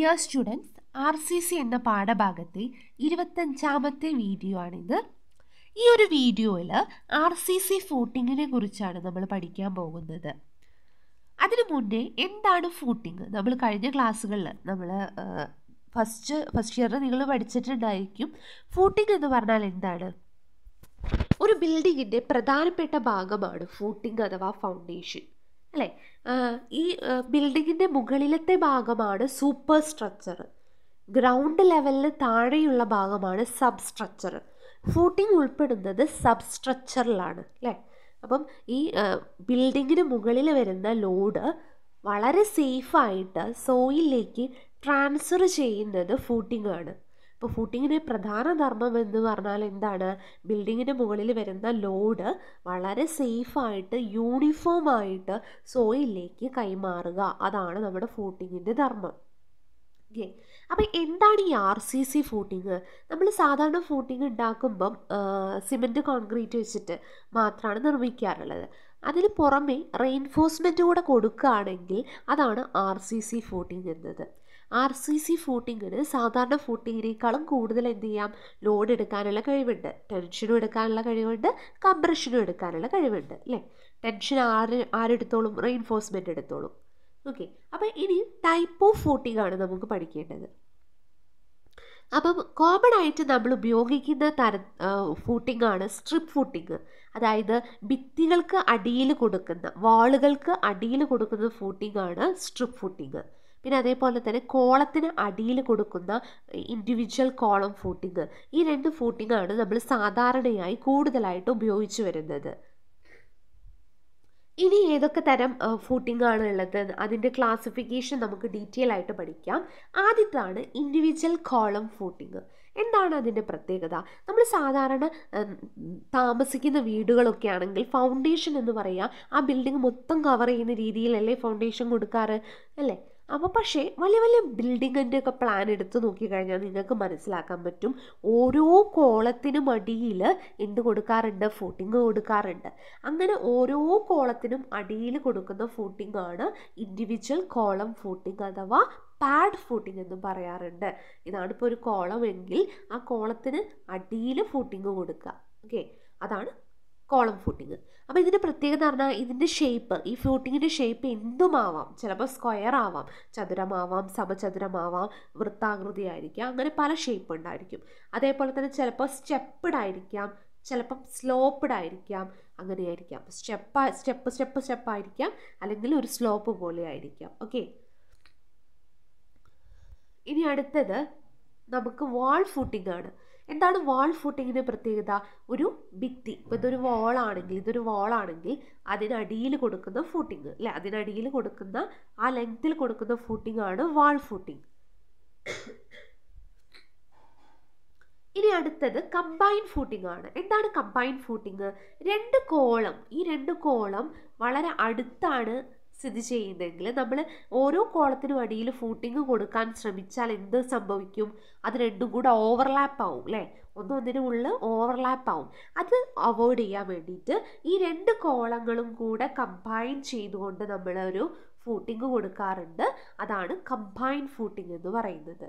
dear students R C C എന്ന പാഠഭാഗത്തെ ഇരുപത്തഞ്ചാമത്തെ video ആണിത് ഈ ഒരു വീഡിയോയിൽ ആർ സി സി ഫൂട്ടിങ്ങിനെ കുറിച്ചാണ് നമ്മൾ പഠിക്കാൻ പോകുന്നത് അതിനു മുന്നേ എന്താണ് ഫൂട്ടിങ് നമ്മൾ കഴിഞ്ഞ ക്ലാസ്സുകളിൽ നമ്മൾ ഫസ്റ്റ് ഫസ്റ്റ് ഇയറിൽ നിങ്ങൾ പഠിച്ചിട്ടുണ്ടായിരിക്കും ഫൂട്ടിംഗ് എന്ന് പറഞ്ഞാൽ എന്താണ് ഒരു ബിൽഡിങ്ങിൻ്റെ പ്രധാനപ്പെട്ട ഭാഗമാണ് ഫൂട്ടിംഗ് അഥവാ ഫൗണ്ടേഷൻ അല്ലേ ഈ ബിൽഡിങ്ങിൻ്റെ മുകളിലത്തെ ഭാഗമാണ് സൂപ്പർ സ്ട്രക്ചർ ഗ്രൗണ്ട് ലെവലിന് താഴെയുള്ള ഭാഗമാണ് സബ് സ്ട്രക്ചർ ഫൂട്ടിംഗ് ഉൾപ്പെടുന്നത് സബ് സ്ട്രക്ചറിലാണ് അല്ലേ അപ്പം ഈ ബിൽഡിങ്ങിന് മുകളിൽ വരുന്ന ലോഡ് വളരെ സേഫായിട്ട് സോയിലേക്ക് ട്രാൻസ്ഫർ ചെയ്യുന്നത് ഫൂട്ടിംഗ് ആണ് ഇപ്പോൾ ഫുട്ടിങ്ങിൻ്റെ പ്രധാന ധർമ്മം എന്ന് പറഞ്ഞാൽ എന്താണ് ബിൽഡിങ്ങിൻ്റെ മുകളിൽ വരുന്ന ലോഡ് വളരെ സേഫായിട്ട് ആയിട്ട് സോയിലേക്ക് കൈമാറുക അതാണ് നമ്മുടെ ഫൂട്ടിങ്ങിൻ്റെ ധർമ്മം ഓക്കെ അപ്പം എന്താണ് ഈ ആർ സി സി ഫുഡിങ് നമ്മൾ സാധാരണ ഫുഡിങ് ഉണ്ടാക്കുമ്പം സിമെൻറ്റ് കോൺക്രീറ്റ് വെച്ചിട്ട് മാത്രമാണ് നിർമ്മിക്കാറുള്ളത് അതിന് പുറമെ റെയിൻഫോഴ്സ്മെൻറ്റ് കൂടെ കൊടുക്കുകയാണെങ്കിൽ അതാണ് ആർ സി സി ഫുഡിങ് എന്നത് ആർ സി സി ഫൂട്ടിങ്ങിന് സാധാരണ ഫൂട്ടിങ്ങിനേക്കാളും കൂടുതൽ എന്ത് ചെയ്യാം ലോഡ് എടുക്കാനുള്ള കഴിവുണ്ട് ടെൻഷനും എടുക്കാനുള്ള കഴിവുണ്ട് കംപ്രഷനും എടുക്കാനുള്ള കഴിവുണ്ട് അല്ലേ ടെൻഷൻ ആര് ആരെടുത്തോളും റെയിൻഫോഴ്സ്മെൻ്റ് എടുത്തോളും ഓക്കെ അപ്പം ഇനി ടൈപ്പ് ഓഫ് ഫൂട്ടിംഗ് ആണ് നമുക്ക് പഠിക്കേണ്ടത് അപ്പം കോമൺ ആയിട്ട് നമ്മൾ ഉപയോഗിക്കുന്ന തര ഫൂട്ടിംഗ് ആണ് സ്ട്രിപ്പ് ഫൂട്ടിംഗ് അതായത് ഭിത്തികൾക്ക് അടിയിൽ കൊടുക്കുന്ന വാളുകൾക്ക് അടിയിൽ കൊടുക്കുന്ന ഫൂട്ടിംഗ് ആണ് സ്ട്രിപ്പ് ഫൂട്ടിംഗ് പിന്നെ അതേപോലെ തന്നെ കോളത്തിന് അടിയിൽ കൊടുക്കുന്ന ഇൻഡിവിജ്വൽ കോളം ഫൂട്ടിങ് ഈ രണ്ട് ഫൂട്ടിങ്ങാണ് നമ്മൾ സാധാരണയായി കൂടുതലായിട്ട് ഉപയോഗിച്ചു വരുന്നത് ഇനി ഏതൊക്കെ തരം ഫൂട്ടിംഗ് ആണ് ഉള്ളത് അതിൻ്റെ ക്ലാസിഫിക്കേഷൻ നമുക്ക് ഡീറ്റെയിൽ ആയിട്ട് പഠിക്കാം ആദ്യത്താണ് ഇൻഡിവിജ്വൽ കോളം ഫൂട്ടിംഗ് എന്താണ് അതിൻ്റെ പ്രത്യേകത നമ്മൾ സാധാരണ താമസിക്കുന്ന വീടുകളൊക്കെ ആണെങ്കിൽ ഫൗണ്ടേഷൻ എന്ന് പറയുക ആ ബിൽഡിംഗ് മൊത്തം കവർ ചെയ്യുന്ന രീതിയിലല്ലേ ഫൗണ്ടേഷൻ കൊടുക്കാറ് അല്ലേ അപ്പോൾ പക്ഷേ വലിയ വലിയ ബിൽഡിങ്ങിൻ്റെ ഒക്കെ പ്ലാൻ എടുത്ത് നോക്കിക്കഴിഞ്ഞാൽ നിങ്ങൾക്ക് മനസ്സിലാക്കാൻ പറ്റും ഓരോ കോളത്തിനും അടിയിൽ എന്ത് കൊടുക്കാറുണ്ട് ഫുഡിങ് കൊടുക്കാറുണ്ട് അങ്ങനെ ഓരോ കോളത്തിനും അടിയിൽ കൊടുക്കുന്ന ഫൂട്ടിംഗ് ആണ് ഇൻഡിവിജ്വൽ കോളം ഫുഡിങ് അഥവാ പാഡ് ഫുഡിങ് എന്ന് പറയാറുണ്ട് ഇതാണ് ഇപ്പോൾ ഒരു കോളമെങ്കിൽ ആ കോളത്തിന് അടിയിൽ ഫുഡിങ് കൊടുക്കുക ഓക്കെ അതാണ് കോളം ഫുട്ടിങ് അപ്പോൾ ഇതിൻ്റെ പ്രത്യേകത എന്ന് പറഞ്ഞാൽ ഇതിൻ്റെ ഷേപ്പ് ഈ ഫ്ലൂട്ടിങ്ങിൻ്റെ ഷേപ്പ് എന്തുമാവാം ചിലപ്പോൾ സ്ക്വയർ ആവാം ചതുരമാവാം സമചതുരമാവാം വൃത്താകൃതി ആയിരിക്കാം അങ്ങനെ പല ഷേപ്പ് ഉണ്ടായിരിക്കും അതേപോലെ തന്നെ ചിലപ്പോൾ സ്റ്റെപ്പ്ഡ് ആയിരിക്കാം ചിലപ്പം സ്ലോപ്പ്ഡ് ആയിരിക്കാം അങ്ങനെയായിരിക്കാം സ്റ്റെപ്പ് സ്റ്റെപ്പ് സ്റ്റെപ്പ് സ്റ്റെപ്പ് ആയിരിക്കാം അല്ലെങ്കിൽ ഒരു സ്ലോപ്പ് പോലെ ആയിരിക്കാം ഓക്കെ ഇനി അടുത്തത് നമുക്ക് വാൾ ഫുട്ടിങ് ആണ് എന്താണ് വാൾ ഫുട്ടിങ്ങിൻ്റെ പ്രത്യേകത ഒരു ഭിത്തി ഇപ്പം ഇതൊരു വാളാണെങ്കിൽ ഇതൊരു വാളാണെങ്കിൽ അതിനടിയിൽ കൊടുക്കുന്ന ഫുട്ടിങ് അല്ലെ അതിനടിയിൽ കൊടുക്കുന്ന ആ ലെങ്ത്തിൽ കൊടുക്കുന്ന ഫുട്ടിങ് ആണ് വാൾ ഫുട്ടിങ് ഇനി അടുത്തത് കമ്പൈൻ ഫുട്ടിങ് ആണ് എന്താണ് കമ്പൈൻ ഫുട്ടിങ് രണ്ട് കോളം ഈ രണ്ട് കോളം വളരെ അടുത്താണ് സ്ഥിതി ചെയ്യുന്നെങ്കിൽ നമ്മൾ ഓരോ കോളത്തിനും അടിയിൽ ഫൂട്ടിങ് കൊടുക്കാൻ ശ്രമിച്ചാൽ എന്ത് സംഭവിക്കും അത് രണ്ടും കൂടെ ഓവർലാപ്പ് ആവും അല്ലേ ഉള്ളിൽ ഓവർലാപ്പ് ആവും അത് അവോയ്ഡ് ചെയ്യാൻ വേണ്ടിയിട്ട് ഈ രണ്ട് കോളങ്ങളും കൂടെ കമ്പൈൻ ചെയ്തുകൊണ്ട് നമ്മൾ ഒരു ഫൂട്ടിങ് കൊടുക്കാറുണ്ട് അതാണ് കമ്പൈൻ ഫൂട്ടിംഗ് എന്ന് പറയുന്നത്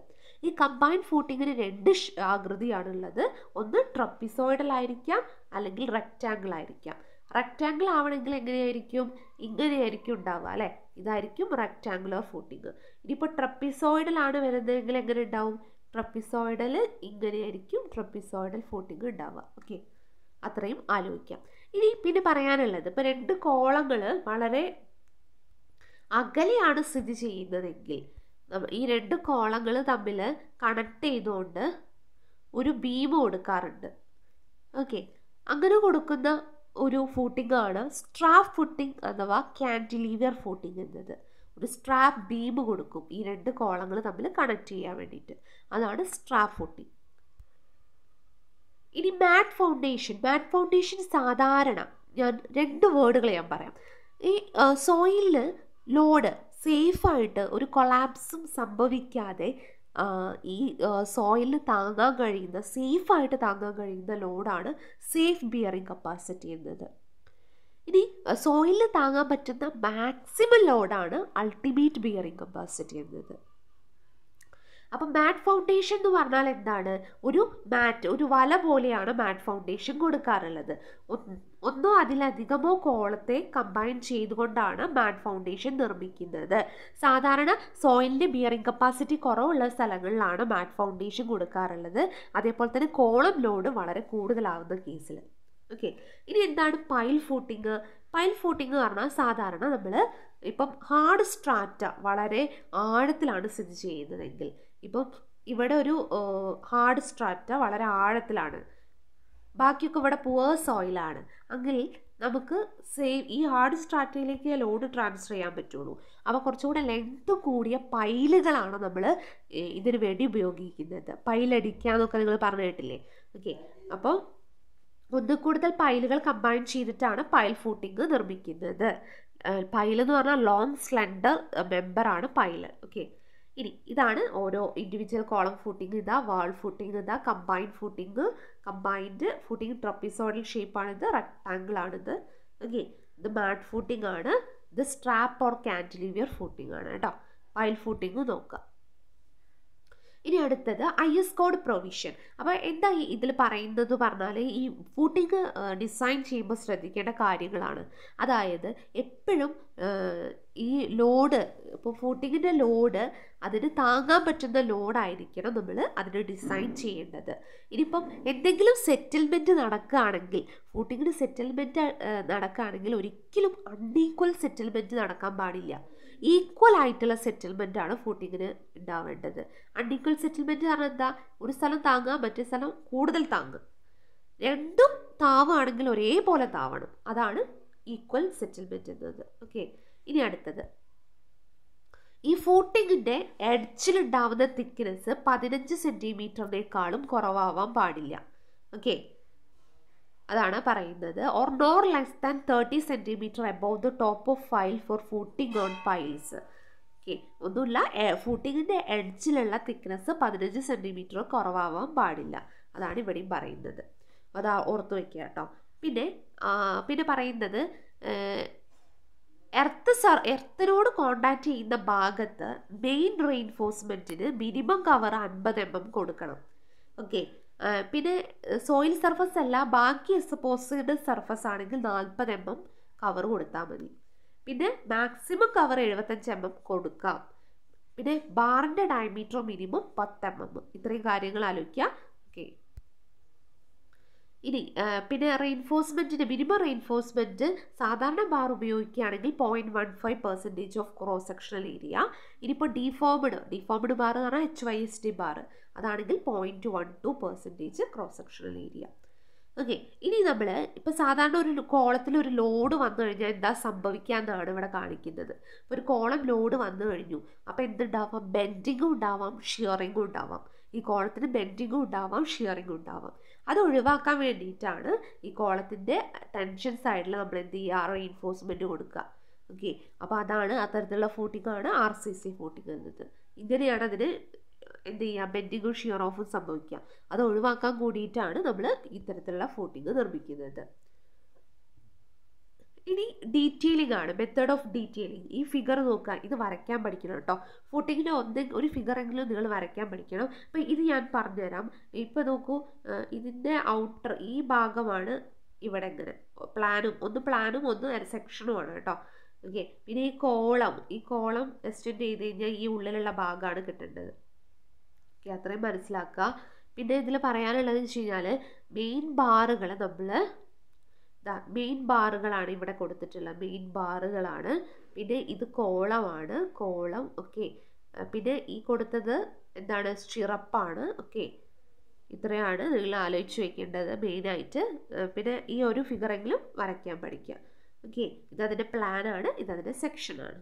ഈ കമ്പൈൻ ഫൂട്ടിങ്ങിന് രണ്ട് ആകൃതിയാണുള്ളത് ഒന്ന് ട്രപ്പിസോയിഡൽ ആയിരിക്കാം അല്ലെങ്കിൽ റെക്റ്റാങ്കിൾ ആയിരിക്കാം റെക്റ്റാങ്കിൾ ആവണമെങ്കിൽ എങ്ങനെയായിരിക്കും ഇങ്ങനെയായിരിക്കും ഉണ്ടാവുക അല്ലേ ഇതായിരിക്കും റെക്റ്റാങ്കുലർ ഫുട്ടിങ് ഇനിയിപ്പോൾ ട്രപ്പിസോയിഡലാണ് വരുന്നതെങ്കിൽ എങ്ങനെ ഉണ്ടാവും ട്രപ്പിസോയിഡൽ ഇങ്ങനെയായിരിക്കും ട്രപ്പിസോയിഡൽ ഫുട്ടിങ് ഉണ്ടാവുക ഓക്കെ അത്രയും ആലോചിക്കാം ഇനി പിന്നെ പറയാനുള്ളത് ഇപ്പം രണ്ട് കോളങ്ങൾ വളരെ അകലെയാണ് സ്ഥിതി ചെയ്യുന്നതെങ്കിൽ ഈ രണ്ട് കോളങ്ങൾ തമ്മിൽ കണക്ട് ചെയ്തുകൊണ്ട് ഒരു ബീം കൊടുക്കാറുണ്ട് ഓക്കെ അങ്ങനെ കൊടുക്കുന്ന ഒരു ഫൂട്ടിംഗ് ആണ് സ്ട്രാഫ് ഫുട്ടിംഗ് അഥവാ കാൻറ്റിലീവിയർ ഫൂട്ടിംഗ് എന്നത് ഒരു സ്ട്രാപ്പ് ബീം കൊടുക്കും ഈ രണ്ട് കോളങ്ങൾ തമ്മിൽ കണക്ട് ചെയ്യാൻ വേണ്ടിയിട്ട് അതാണ് സ്ട്രാപ്പ് ഫുട്ടിംഗ് ഇനി മാറ്റ് ഫൗണ്ടേഷൻ മാറ്റ് ഫൗണ്ടേഷൻ സാധാരണ ഞാൻ രണ്ട് വേർഡുകൾ ഞാൻ പറയാം ഈ സോയിലിൽ ലോഡ് സേഫായിട്ട് ഒരു കൊളാപ്സും സംഭവിക്കാതെ ഈ സോയിലിന് താങ്ങാൻ കഴിയുന്ന സേഫായിട്ട് താങ്ങാൻ കഴിയുന്ന ലോഡാണ് സേഫ് ബിയറിംഗ് കപ്പാസിറ്റി എന്നത് ഇനി സോയിലിന് താങ്ങാൻ പറ്റുന്ന മാക്സിമം ലോഡാണ് അൾട്ടിമേറ്റ് ബിയറിംഗ് കപ്പാസിറ്റി എന്നത് അപ്പം മാറ്റ് ഫൗണ്ടേഷൻ എന്ന് പറഞ്ഞാൽ എന്താണ് ഒരു മാറ്റ് ഒരു വല പോലെയാണ് മാറ്റ് ഫൗണ്ടേഷൻ കൊടുക്കാറുള്ളത് ഒന്നോ അതിലധികമോ കോളത്തെ കമ്പൈൻ ചെയ്തുകൊണ്ടാണ് മാറ്റ് ഫൗണ്ടേഷൻ നിർമ്മിക്കുന്നത് സാധാരണ സോയിലിൻ്റെ ബിയറിംഗ് കപ്പാസിറ്റി കുറവുള്ള സ്ഥലങ്ങളിലാണ് മാറ്റ് ഫൗണ്ടേഷൻ കൊടുക്കാറുള്ളത് അതേപോലെ തന്നെ കോളം ലോഡ് വളരെ കൂടുതലാവുന്ന കേസിൽ ഓക്കെ ഇനി എന്താണ് പൈൽ ഫൂട്ടിങ് പൈൽ ഫൂട്ടിങ് പറഞ്ഞാൽ സാധാരണ നമ്മൾ ഇപ്പം ഹാർഡ് സ്ട്രാറ്റ വളരെ ആഴത്തിലാണ് സ്ഥിതി ചെയ്യുന്നതെങ്കിൽ ഇപ്പോൾ ഇവിടെ ഒരു ഹാർഡ് സ്ട്രാറ്റ വളരെ ആഴത്തിലാണ് ബാക്കിയൊക്കെ ഇവിടെ പുവർ സോയിലാണ് അങ്ങനെ നമുക്ക് സെയിം ഈ ഹാർഡ് സ്ട്രാറ്റയിലേക്ക് ലോഡ് ട്രാൻസ്ഫർ ചെയ്യാൻ പറ്റുള്ളൂ അപ്പോൾ കുറച്ചുകൂടെ ലെങ്ത് കൂടിയ പൈലുകളാണ് നമ്മൾ ഇതിനു വേണ്ടി ഉപയോഗിക്കുന്നത് പൈലടിക്കുക എന്നൊക്കെ നിങ്ങൾ പറഞ്ഞു കേട്ടില്ലേ ഓക്കെ അപ്പോൾ ഒന്നിൽ കൂടുതൽ പൈലുകൾ കമ്പൈൻ ചെയ്തിട്ടാണ് പൈൽ ഫൂട്ടിങ് നിർമ്മിക്കുന്നത് പൈൽ എന്ന് പറഞ്ഞാൽ ലോങ് സ്ലെൻഡർ മെമ്പറാണ് പൈല് ഇനി ഇതാണ് ഓരോ ഇൻഡിവിജ്വൽ കോളം ഫൂട്ടിംഗ് ഇതാ വാൾ ഫൂട്ടിംഗ് ഇതാ combined footing combined footing trapezoidal ഷേപ്പാണിത് റെക്ടാങ്കിൾ ആണിത് ഓക്കെ ഇത് മാറ്റ് ഫൂട്ടിംഗ് ആണ് ഇത് സ്ട്രാപ്പ് ഓർ കാൻറ്റിലിവിയർ ഫൂട്ടിംഗ് ആണ് കേട്ടോ പൈൽ ഫൂട്ടിംഗ് നോക്കാം ഇനി അടുത്തത് ഐ എസ് കോഡ് പ്രൊവിഷൻ അപ്പോൾ എന്താ ഇതിൽ പറയുന്നതെന്ന് പറഞ്ഞാൽ ഈ ഫുഡിങ് ഡിസൈൻ ചെയ്യുമ്പോൾ ശ്രദ്ധിക്കേണ്ട കാര്യങ്ങളാണ് അതായത് എപ്പോഴും ഈ ലോഡ് ഇപ്പോൾ ഫുഡിങ്ങിൻ്റെ ലോഡ് അതിന് താങ്ങാൻ പറ്റുന്ന ലോഡായിരിക്കണം നമ്മൾ അതിന് ഡിസൈൻ ചെയ്യേണ്ടത് ഇനിയിപ്പം എന്തെങ്കിലും സെറ്റിൽമെൻറ്റ് നടക്കുകയാണെങ്കിൽ ഫുഡിങ്ങിന് സെറ്റിൽമെൻറ്റ് നടക്കുകയാണെങ്കിൽ ഒരിക്കലും അൺഈക്വൽ സെറ്റിൽമെൻറ്റ് നടക്കാൻ പാടില്ല ഈക്വൽ ആയിട്ടുള്ള സെറ്റിൽമെൻ്റ് ആണ് ഫുഡിങ്ങിന് ഉണ്ടാവേണ്ടത് അൺഈക്വൽ സെറ്റിൽമെൻറ്റ് എന്ന് പറഞ്ഞാൽ എന്താ ഒരു സ്ഥലം താങ്ങുക മറ്റേ സ്ഥലം കൂടുതൽ താങ്ങും രണ്ടും താവാണെങ്കിൽ ഒരേപോലെ താവണം അതാണ് ഈക്വൽ സെറ്റിൽമെൻ്റ് എന്നത് ഓക്കെ ഇനി അടുത്തത് ഈ ഫോട്ടിങ്ങിൻ്റെ എഡ്ജിലുണ്ടാവുന്ന തിക്നെസ് പതിനഞ്ച് സെൻറ്റിമീറ്ററിനേക്കാളും കുറവാവാൻ പാടില്ല ഓക്കെ അതാണ് പറയുന്നത് or nor less than thirty centimetre above the top of pile for footing on piles okay ഒന്നുമില്ല ഫൂട്ടിങ്ങിൻ്റെ എഡ്ജിലുള്ള തിക്നെസ് പതിനഞ്ച് സെൻറ്റിമീറ്റർ കുറവാവാൻ പാടില്ല അതാണ് ഇവിടെയും പറയുന്നത് അത് ഓർത്ത് വയ്ക്കുക കേട്ടോ പിന്നെ പിന്നെ പറയുന്നത് എർത്ത് സർ എർത്തിനോട് കോണ്ടാക്ട് ചെയ്യുന്ന ഭാഗത്ത് മെയിൻ റെയിൻഫോഴ്സ്മെൻറ്റിന് മിനിമം കവർ അൻപത് എം എം കൊടുക്കണം ഓക്കെ പിന്നെ സോയിൽ സർഫസ് അല്ല ബാക്കി എക്സ്പോസ്ഡ് സർഫസ് ആണെങ്കിൽ നാൽപ്പത് എം എം കവർ കൊടുത്താൽ മതി പിന്നെ മാക്സിമം കവർ എഴുപത്തഞ്ച് എം എം കൊടുക്കാം പിന്നെ ബാറിൻ്റെ ഡയമീറ്റർ മിനിമം പത്ത് എം എം ഇത്രയും കാര്യങ്ങൾ ആലോചിക്കുക ഓക്കെ ഇനി പിന്നെ റെയിൻഫോഴ്സ്മെൻറ്റിൻ്റെ മിനിമം റെയിൻഫോഴ്സ്മെൻറ്റ് സാധാരണ ബാർ ഉപയോഗിക്കുകയാണെങ്കിൽ point one five percentage of cross sectional area ഇനിയിപ്പോൾ ഡിഫോംഡ് ഡിഫോംഡ് ബാർ എന്ന് പറഞ്ഞാൽ H Y S T bar അതാണെങ്കിൽ point one two percentage cross sectional area okay ഇനി നമ്മൾ ഇപ്പോൾ സാധാരണ ഒരു കോളത്തിൽ ഒരു ലോഡ് വന്നു കഴിഞ്ഞാൽ എന്താ സംഭവിക്കുക എന്നാണ് ഇവിടെ കാണിക്കുന്നത് ഒരു കോളം ലോഡ് വന്നു കഴിഞ്ഞു അപ്പോൾ എന്തുണ്ടാവാം ബെൻഡിങ്ങും ഉണ്ടാവാം ഷിയറിങ്ങും ഉണ്ടാവാം ഈ കോളത്തിന് ബെൻഡിങ്ങും ഉണ്ടാവാം ഷിയറിങ്ങും ഉണ്ടാവാം അത് ഒഴിവാക്കാൻ വേണ്ടിയിട്ടാണ് ഈ കോളത്തിൻ്റെ ടെൻഷൻ സൈഡിൽ നമ്മൾ എന്ത് ചെയ്യുക റീഇൻഫോഴ്സ്മെൻറ്റ് കൊടുക്കുക ഓക്കെ അപ്പോൾ അതാണ് അത്തരത്തിലുള്ള ഫൂട്ടിങ്ങാണ് ആർ സി സി ഫൂട്ടിങ് എന്നത് ഇങ്ങനെയാണ് അതിന് എന്ത് ചെയ്യുക ബെൻഡിങ്ങും ഷിയർ ഓഫും സംഭവിക്കുക അത് ഒഴിവാക്കാൻ കൂടിയിട്ടാണ് നമ്മൾ ഇത്തരത്തിലുള്ള ഫൂട്ടിങ് നിർമ്മിക്കുന്നത് ഇനി ഡീറ്റെയിലിംഗ് ആണ് മെത്തേഡ് ഓഫ് ഡീറ്റെയിലിംഗ് ഈ ഫിഗർ നോക്കുക ഇത് വരയ്ക്കാൻ പഠിക്കണം കേട്ടോ ഫുട്ടിങ്ങിൻ്റെ ഒന്നും ഒരു ഫിഗർ എങ്കിലും നിങ്ങൾ വരയ്ക്കാൻ പഠിക്കണം അപ്പോൾ ഇത് ഞാൻ പറഞ്ഞുതരാം ഇപ്പോൾ നോക്കൂ ഇതിൻ്റെ ഔട്ടർ ഈ ഭാഗമാണ് ഇവിടെ ഇങ്ങനെ പ്ലാനും ഒന്ന് പ്ലാനും ഒന്ന് സെക്ഷനുമാണ് കേട്ടോ ഓക്കെ പിന്നെ ഈ കോളം ഈ കോളം എക്സ്റ്റെൻഡ് ചെയ്ത് കഴിഞ്ഞാൽ ഈ ഉള്ളിലുള്ള ഭാഗമാണ് കിട്ടേണ്ടത് ഓക്കെ അത്രയും മനസ്സിലാക്കുക പിന്നെ ഇതിൽ പറയാനുള്ളതെന്ന് വെച്ച് കഴിഞ്ഞാൽ മെയിൻ ബാറുകൾ നമ്മൾ ദാ മെയിൻ ബാറുകളാണ് ഇവിടെ കൊടുത്തിട്ടുള്ള മെയിൻ ബാറുകളാണ് പിന്നെ ഇത് കോളമാണ് കോളം ഓക്കെ പിന്നെ ഈ കൊടുത്തത് എന്താണ് സ്റ്റിറപ്പാണ് ഓക്കെ ഇത്രയാണ് നിങ്ങൾ ആലോചിച്ച് വെക്കേണ്ടത് മെയിനായിട്ട് പിന്നെ ഈ ഒരു ഫിഗറെങ്കിലും വരയ്ക്കാൻ പഠിക്കുക ഓക്കെ ഇതതിൻ്റെ പ്ലാനാണ് ഇതതിൻ്റെ സെക്ഷനാണ്